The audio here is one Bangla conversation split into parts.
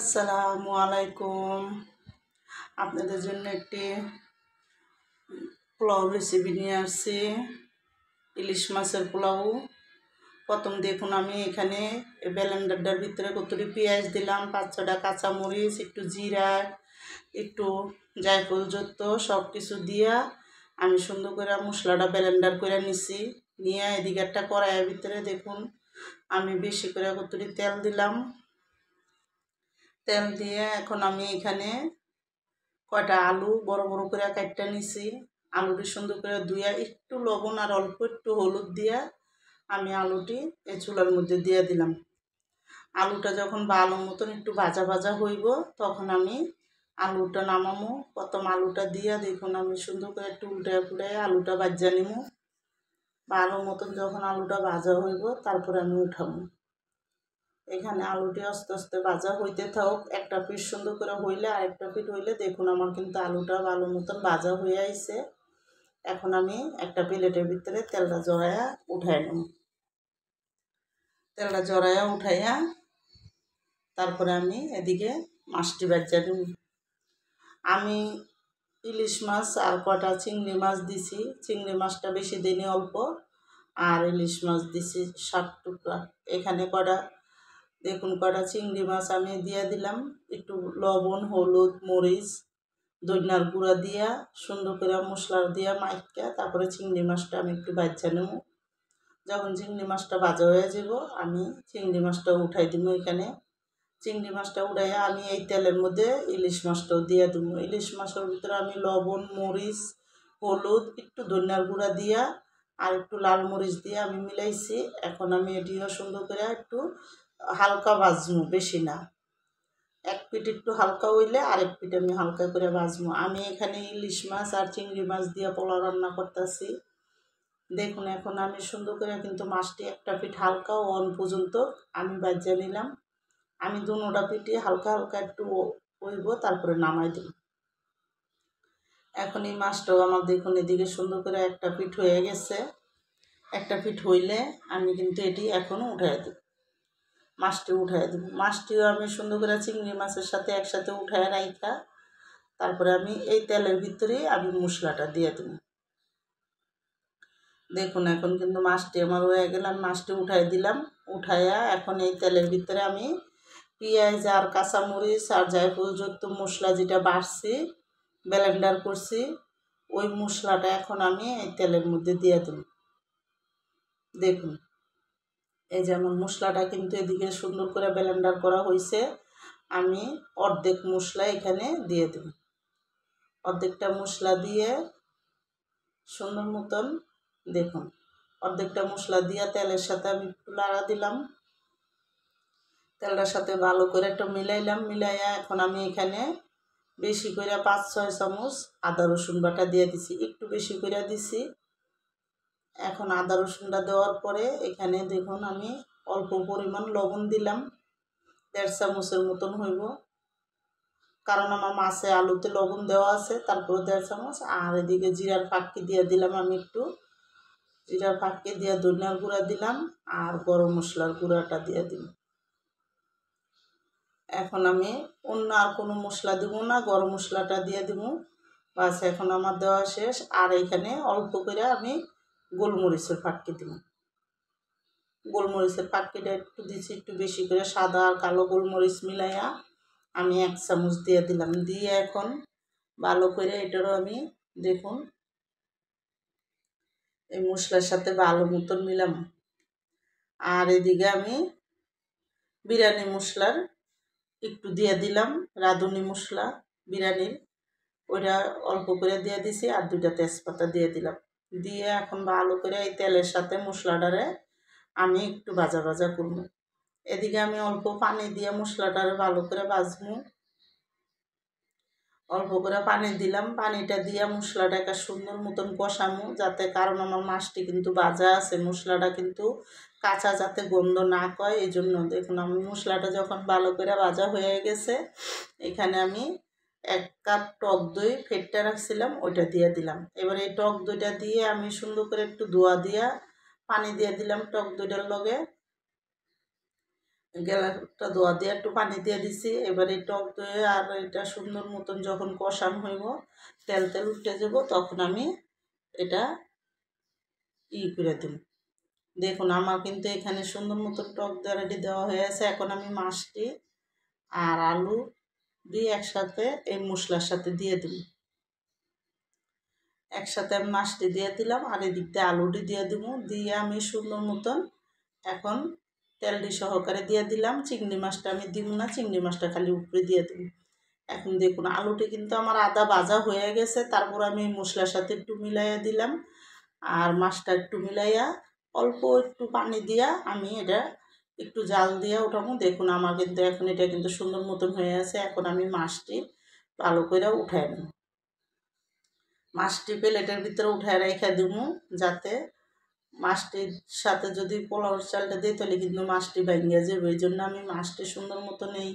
আসসালামু আলাইকুম আপনাদের জন্য একটি পোলাও রেসিপি নিয়ে আসছি ইলিশ মাছের পোলাও প্রথম দেখুন আমি এখানে ব্যালেন্ডারটার ভিতরে কতটি পেঁয়াজ দিলাম পাঁচ ছটা কাঁচামরিচ একটু জিরা একটু জায়ফল যত্ত সব কিছু দিয়া আমি সুন্দর করে মশলাটা ব্যালেন্ডার করে নিছি নিয়ে এদিকে একটা কড়াইয়ের ভিতরে দেখুন আমি বেশি করে কতটি তেল দিলাম তেল দিয়ে এখন আমি এখানে কয়টা আলু বড় বড় করে কাটটা নিছি আলুটি সুন্দর করে ধুয়ে একটু লবণ আর অল্প একটু হলুদ দিয়ে আমি আলুটি এই চুলার মধ্যে দিয়ে দিলাম আলুটা যখন ভালো মতন একটু ভাজা ভাজা হইব তখন আমি আলুটা নামামো প্রথম আলুটা দিয়া দেখুন আমি সুন্দর করে একটু উল্টে পুলে আলুটা বাজ্যা নিমো ভালো মতন যখন আলুটা ভাজা হইব তারপরে আমি উঠাবো এখানে আলুটি আস্তে আস্তে ভাজা হইতে থাক একটা পিস সুন্দর করে হইলে আর একটা পিঠ হইলে দেখুন আমার কিন্তু আলুটা ভালো মতন ভাজা হয়ে আইছে এখন আমি একটা প্লেটের ভিতরে তেলটা জড়াইয়া উঠাই নেব তেলটা জড়াইয়া উঠাইয়া তারপরে আমি এদিকে মাছটি বাজ্জা নেব আমি ইলিশ মাছ আর কটা চিংড়ি মাছ দিছি চিংড়ি মাছটা বেশি দিনে অল্প আর ইলিশ মাছ দিছি ষাট টুকরা এখানে কটা দেখুন কটা চিংড়ি মাছ আমি দিয়ে দিলাম একটু লবণ হলুদ মরিচ দইনার গুঁড়া দিয়া সুন্দর করে মশলার দিয়া মাইকা তারপরে চিংড়ি মাছটা আমি একটু বাচ্চা নেব যখন চিংড়ি মাছটা বাজা হয়ে যাব আমি চিংড়ি মাছটা উঠাই দিব এখানে চিংড়ি মাছটা উঠাইয়া আমি এই তেলের মধ্যে ইলিশ মাছটাও দিয়ে দেবো ইলিশ মাছের ভিতরে আমি লবণ মরিচ হলুদ একটু ধনিয়ার গুঁড়া দিয়া আর একটু লাল মরিচ দিয়ে আমি মিলাইছি এখন আমি এটিও সুন্দর করে একটু হালকা ভাজমু বেশি না এক পিঠ একটু হালকা হইলে আরেক পিঠ আমি হালকা করে ভাজমু আমি এখানে ইলিশ মাছ আর চিংড়ি মাছ দিয়ে পোলা রান্না করতেছি দেখুন এখন আমি সুন্দর করে কিন্তু মাছটি একটা পিঠ হালকা অন পর্যন্ত আমি বাজিয়ে নিলাম আমি দুটা পিঠে হালকা হালকা একটু হইব তারপরে নামাই দিল এখন এই মাছটাও আমার দেখুন এদিকে সুন্দর করে একটা পিঠ হয়ে গেছে একটা পিঠ হইলে আমি কিন্তু এটি এখনও উঠাই দিই মাছটি উঠাই দেবো মাছটিও আমি সুন্দর করে চিংড়ি মাছের সাথে একসাথে উঠায় রাইখা তারপরে আমি এই তেলের ভিতরেই আমি মশলাটা দিয়ে দেবো দেখুন এখন কিন্তু মাছটি আমার হয়ে গেলাম মাছটি উঠাই দিলাম উঠাইয়া এখন এই তেলের ভিতরে আমি পেঁয়াজ আর কাঁচামরিচ আর জায়ফুল যত মশলা যেটা বাড়ছি ব্লেন্ডার করছি ওই মশলাটা এখন আমি এই তেলের মধ্যে দিয়ে দেব দেখুন এই যেমন মশলাটা কিন্তু এদিকে সুন্দর করে ব্লেন্ডার করা হয়েছে আমি অর্ধেক মশলা এখানে দিয়ে দেব অর্ধেকটা মশলা দিয়ে সুন্দর মতন দেখুন অর্ধেকটা মশলা দিয়ে তেলের সাথে আমি একটু লাড়া দিলাম তেলটার সাথে ভালো করে একটু মিলাইলাম মিলাইয়া এখন আমি এখানে বেশি করে পাঁচ ছয় চামচ আদা রসুন বাটা দিয়ে দিছি একটু বেশি করে দিছি এখন আদা রসুনটা দেওয়ার পরে এখানে দেখুন আমি অল্প পরিমাণ লবণ দিলাম দেড় চামচের মতন হইব কারণ আমার মাছে আলুতে লবণ দেওয়া আছে তারপরে দেড় চামচ আর এদিকে জিরার ফাঁকি দিয়ে দিলাম আমি একটু জিরার ফাঁকি দিয়ে ধনিয়ার গুঁড়া দিলাম আর গরম মশলার গুঁড়াটা দিয়ে দিলাম এখন আমি অন্য আর কোনো মশলা দিব না গরম মশলাটা দিয়ে দিব বাস এখন আমার দেওয়া শেষ আর এখানে অল্প করে আমি গোলমরিচের ফাটকে দিলাম গোলমরিচের ফাটকেটা একটু দিছি একটু বেশি করে সাদা আর কালো গোলমরিচ মিলাইয়া আমি এক চামচ দিয়ে দিলাম দিয়ে এখন ভালো করে এটারও আমি দেখুন এই মশলার সাথে ভালো মতন মিলাম আর এদিকে আমি বিরিয়ানি মশলার একটু দিয়ে দিলাম রাঁধুনি মশলা বিরিয়ানির ওইটা অল্প করে দিয়ে দিছি আর দুইটা তেজপাতা দিয়ে দিলাম দিয়ে এখন ভালো করে এই তেলের সাথে মশলাটারে আমি একটু ভাজা ভাজা করবো এদিকে আমি অল্প পানি দিয়ে মশলাটারে ভালো করে ভাজবো অল্প করে পানি দিলাম পানিটা দিয়ে মশলাটাকে সুন্দর মতন কষামো যাতে কারণ আমার মাছটি কিন্তু বাজা আছে মশলাটা কিন্তু কাঁচা যাতে গন্ধ না কয় এই জন্য দেখুন আমি মশলাটা যখন ভালো করে বাজা হয়ে গেছে এখানে আমি এক কাপ টক দই ফেটটা রাখছিলাম ওইটা দিয়ে দিলাম এবার এই টক দইটা দিয়ে আমি সুন্দর করে একটু ধোয়া দিয়া পানি দিয়ে দিলাম টক দইটার লগে গেলাটা ধোয়া দিয়ে একটু পানি দিয়ে দিছি এবার এই টক দই আর এটা সুন্দর মতন যখন কষান হইব তেল তেল উঠে যাব তখন আমি এটা ই করে দিব দেখুন আমার কিন্তু এখানে সুন্দর মতো টক দই রেডি দেওয়া হয়ে আছে এখন আমি মাছটি আর আলু দিয়ে একসাথে এই মশলার সাথে দিয়ে দিল একসাথে আমি মাছটি দিয়ে দিলাম আর এদিক দিয়ে আলুটি দিয়ে দিব দিয়ে আমি সুন্দর মতন এখন তেলটি সহকারে দিয়ে দিলাম চিংড়ি মাছটা আমি দিব না চিংড়ি মাছটা খালি উপরে দিয়ে দিব এখন দেখুন আলুটি কিন্তু আমার আদা ভাজা হয়ে গেছে তারপর আমি মশলার সাথে একটু মিলাইয়া দিলাম আর মাছটা একটু মিলাইয়া অল্প একটু পানি দিয়া আমি এটা একটু জাল দিয়ে উঠাবো দেখুন আমার কিন্তু এখন এটা কিন্তু সুন্দর মতন হয়ে আছে এখন আমি মাছটি ভালো করে উঠাই নেব মাছটি প্লেটের ভিতরে উঠায় রেখে দেবো যাতে মাছটির সাথে যদি পোলাওর চালটা দিই তাহলে কিন্তু মাছটি ভেঙে যাবে ওই জন্য আমি মাছটি সুন্দর মতন এই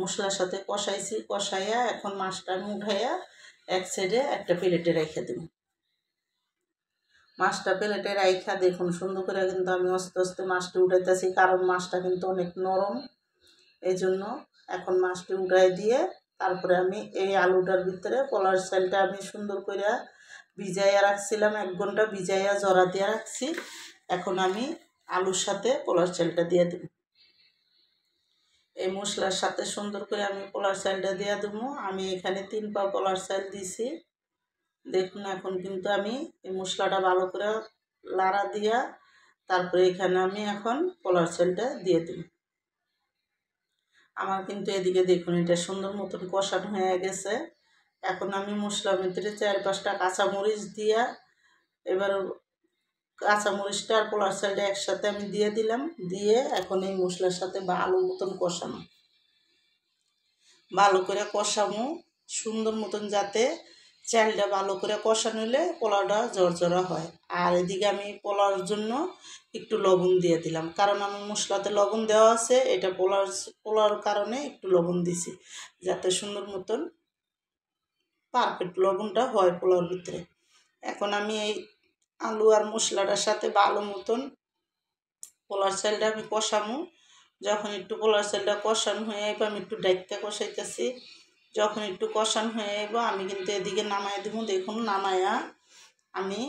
মশলার সাথে কষাইছি কষাইয়া এখন মাছটা আমি উঠাইয়া এক সাইডে একটা প্লেটে রেখে দেবো মাছটা প্লেটে রাইখা দেখুন সুন্দর করে কিন্তু আমি আস্তে আস্তে মাছটি উঠাইতেছি কারণ মাছটা কিন্তু অনেক নরম এই জন্য এখন মাছটি উঠাই দিয়ে তারপরে আমি এই আলুটার ভিতরে কলার সেলটা আমি সুন্দর করে ভিজাইয়া রাখছিলাম এক ঘন্টা ভিজাইয়া জরা দিয়ে রাখছি এখন আমি আলুর সাথে কলার সেলটা দিয়ে দেব এই মশলার সাথে সুন্দর করে আমি কলার সেলটা দিয়ে দেবো আমি এখানে তিন পা কলার সেল দিছি দেখুন এখন কিন্তু আমি এই মশলাটা ভালো করে লাড়া দিয়া তারপরে এখানে আমি এখন পোলার চালটা দিয়ে দিই আমার কিন্তু এদিকে দেখুন এটা সুন্দর মতন কষানো হয়ে গেছে এখন আমি মশলার ভিতরে চার পাঁচটা কাঁচামরিচ দিয়া এবার কাঁচামরিচটা আর পোলার চালটা একসাথে আমি দিয়ে দিলাম দিয়ে এখন এই মশলার সাথে ভালো মতন কষানো ভালো করে কষামো সুন্দর মতন যাতে চালটা ভালো করে কষা নিলে পোলাওটা জরজরা হয় আর এদিকে আমি পোলাওর জন্য একটু লবণ দিয়ে দিলাম কারণ আমার মশলাতে লবণ দেওয়া আছে এটা পোলার পোলাওর কারণে একটু লবণ দিছি যাতে সুন্দর মতন পারফেক্ট লবণটা হয় পোলাওর ভিতরে এখন আমি এই আলু আর মশলাটার সাথে ভালো মতন পোলার চালটা আমি কষামু যখন একটু পোলার চালটা কষানো হয়ে আমি একটু ডাইকা কষাইতেছি যখন একটু কষান হয়ে যাবো আমি কিন্তু এদিকে নামাই দেবো দেখুন নামাইয়া আমি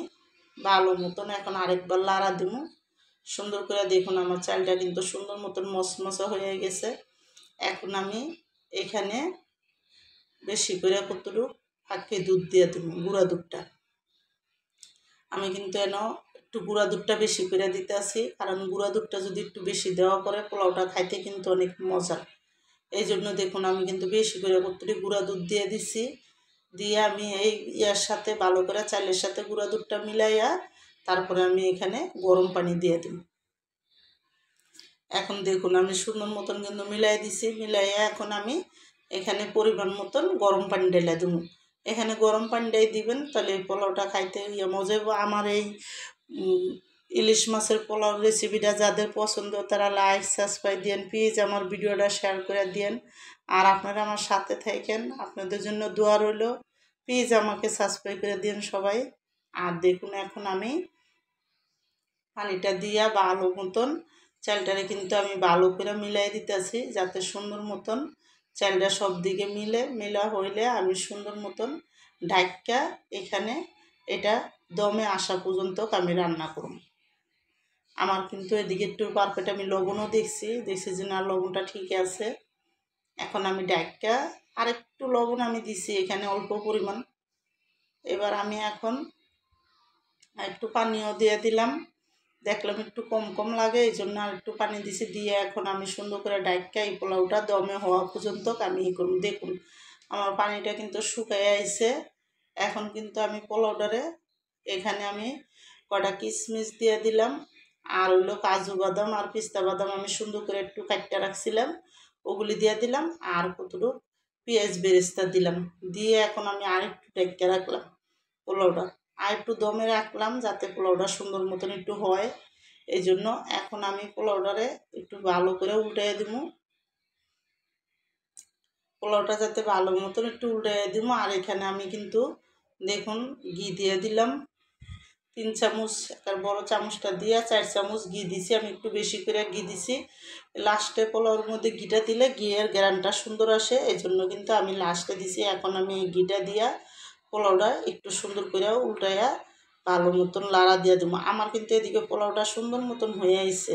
ভালো মতন এখন আরেকবার লাড়া দেবো সুন্দর করে দেখুন আমার চালটা কিন্তু সুন্দর মতন মশমশা হয়ে গেছে এখন আমি এখানে বেশি করে কতটুক ফাঁকে দুধ দিয়ে দেবো গুঁড়া দুধটা আমি কিন্তু এন একটু গুঁড়া দুধটা বেশি করে দিতে আসি কারণ গুঁড়া দুধটা যদি একটু বেশি দেওয়া করে পোলাওটা খাইতে কিন্তু অনেক মজা এই জন্য দেখুন আমি কিন্তু বেশি করে কতটি গুঁড়া দুধ দিয়ে দিছি দিয়ে আমি এই ইয়ার সাথে ভালো করে চালের সাথে গুঁড়া দুধটা মিলাইয়া তারপরে আমি এখানে গরম পানি দিয়ে দিই এখন দেখুন আমি সুন্দর মতন কিন্তু মিলাই দিছি মিলাইয়া এখন আমি এখানে পরিমাণ মতন গরম পানি ঢেলে দিব এখানে গরম পানিটাই দিবেন তাহলে পোলাওটা খাইতে ইয়ে মজা আমার এই ইলিশ মাছের পোলাও রেসিপিটা যাদের পছন্দ তারা লাইক সাবস্ক্রাইব দিন প্লিজ আমার ভিডিওটা শেয়ার করে দিয়েন আর আপনারা আমার সাথে থাকেন আপনাদের জন্য দোয়া রইল প্লিজ আমাকে সাবস্ক্রাইব করে দিন সবাই আর দেখুন এখন আমি পানিটা দিয়া ভালো মতন চালটারে কিন্তু আমি ভালো করে মিলাই দিতেছি যাতে সুন্দর মতন চালটা সব দিকে মিলে মেলা হইলে আমি সুন্দর মতন ঢাকা এখানে এটা দমে আসা পর্যন্ত আমি রান্না করব আমার কিন্তু এদিকে একটু পারফেক্ট আমি লবণও দেখছি দেখছি যে না লবণটা ঠিক আছে এখন আমি ডাইটটা আর একটু লবণ আমি দিছি এখানে অল্প পরিমাণ এবার আমি এখন একটু পানিও দিয়ে দিলাম দেখলাম একটু কম কম লাগে এই জন্য আর একটু পানি দিছি দিয়ে এখন আমি সুন্দর করে ডাইকা এই পোলাওটা দমে হওয়া পর্যন্ত আমি ই করুন দেখুন আমার পানিটা কিন্তু শুকায় আইছে এখন কিন্তু আমি পোলাওটারে এখানে আমি কটা কিশমিশ দিয়ে দিলাম আর হইলো কাজু বাদাম আর পিস্তা বাদাম আমি সুন্দর করে একটু কাটটা রাখছিলাম ওগুলি দিয়ে দিলাম আর কতটুকু পেঁয়াজ বেরেস্তা দিলাম দিয়ে এখন আমি আরেকটু টেক্কা রাখলাম পোলাওটা আর একটু দমে রাখলাম যাতে পোলাওটা সুন্দর মতন একটু হয় এই জন্য এখন আমি পোলাওটারে একটু ভালো করে উল্টাই দিব পোলাওটা যাতে ভালো মতন একটু উল্টাই দিব আর এখানে আমি কিন্তু দেখুন ঘি দিয়ে দিলাম তিন চামচ আর বড় চামচটা দিয়ে চার চামচ ঘি দিছি আমি একটু বেশি করে ঘি দিছি লাস্টে পোলাওর মধ্যে ঘিটা দিলে ঘিয়ের গ্রানটা সুন্দর আসে এই জন্য কিন্তু আমি লাস্টে দিছি এখন আমি এই ঘিটা দিয়া পোলাওটা একটু সুন্দর করে উল্টাইয়া ভালো মতন লাড়া দিয়ে দেবো আমার কিন্তু এদিকে পোলাওটা সুন্দর মতন হয়ে আইছে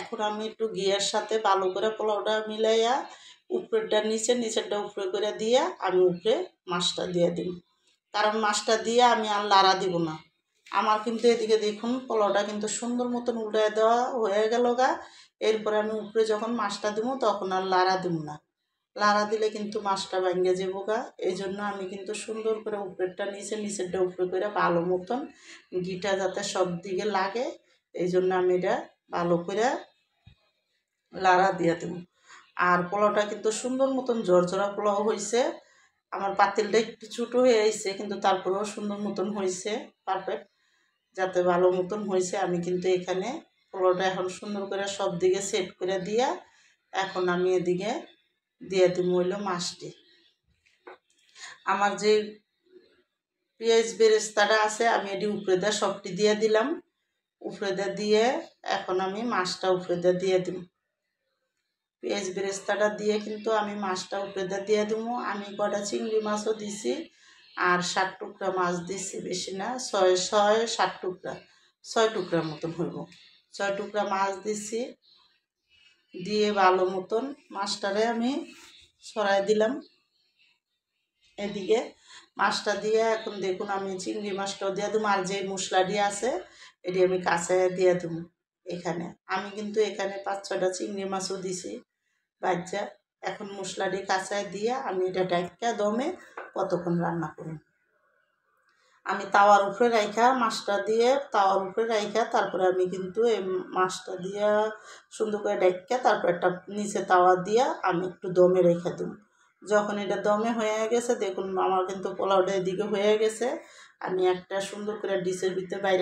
এখন আমি একটু ঘিয়ের সাথে ভালো করে পোলাওটা মিলাইয়া উপরেরটা নিচে নিচেরটা উপরে করে দিয়ে আমি উপরে মাছটা দিয়ে দিব কারণ মাছটা দিয়ে আমি আর লাড়া দিব না আমার কিন্তু এদিকে দেখুন পোলাওটা কিন্তু সুন্দর মতন উল্টায় দেওয়া হয়ে গেল গা এরপরে আমি উপরে যখন মাছটা দিব তখন আর লাড়া দিব না লাড়া দিলে কিন্তু মাছটা ভেঙে যাবো গা এই জন্য আমি কিন্তু সুন্দর করে উপরেরটা নিচে নিচেরটা উপরে করে ভালো মতন গিটা যাতে সব দিকে লাগে এই জন্য আমি এটা ভালো করে লাড়া দিয়ে দেবো আর পোলাওটা কিন্তু সুন্দর মতন ঝরঝরা পোলাও হয়েছে আমার পাতিলটা একটু ছোটো হয়ে আসছে কিন্তু তারপরেও সুন্দর মতন হয়েছে পারফেক্ট যাতে ভালো মতন হয়েছে আমি কিন্তু এখানে পোলোটা এখন সুন্দর করে সব দিকে সেট করে দিয়া এখন আমি এদিকে দিয়ে দিব হইল মাছটি আমার যে পেঁয়াজ বেরেস্তাটা আছে আমি এটি উপরে দেওয়া সবটি দিয়ে দিলাম উপরে দেওয়া দিয়ে এখন আমি মাছটা উপরে দেওয়া দিয়ে দিব পেঁয়াজ বেরেস্তাটা দিয়ে কিন্তু আমি মাছটা উপরে দেওয়া দিয়ে দিব আমি কটা চিংড়ি মাছও দিছি আর ষাট টুকরা মাছ দিচ্ছি বেশি না ছয় ছয় ষাট টুকরা ছয় টুকরার মতন ভরব ছয় টুকরা মাছ দিছি দিয়ে ভালো মতন মাছটারে আমি সরাই দিলাম এদিকে মাছটা দিয়ে এখন দেখুন আমি চিংড়ি মাছটাও দিয়ে দেবো আর যে মশলা দিয়ে আছে এটি আমি কাছে দিয়ে দেবো এখানে আমি কিন্তু এখানে পাঁচ ছটা চিংড়ি মাছও দিছি বাচ্চা এখন মশলাটি কাঁচায় দিয়ে আমি এটা ডাইকা দমে কতক্ষণ রান্না করি আমি তাওয়ার উপরে রাইখা মাছটা দিয়ে তাওয়ার উপরে রাইখা তারপরে আমি কিন্তু এই মাছটা দিয়ে সুন্দর করে ডাইকা তারপর একটা নিচে তাওয়া দিয়ে আমি একটু দমে রেখে দেবো যখন এটা দমে হয়ে গেছে দেখুন আমার কিন্তু পোলাওটা এদিকে হয়ে গেছে আমি একটা সুন্দর করে ডিশের ভিতরে বাইরে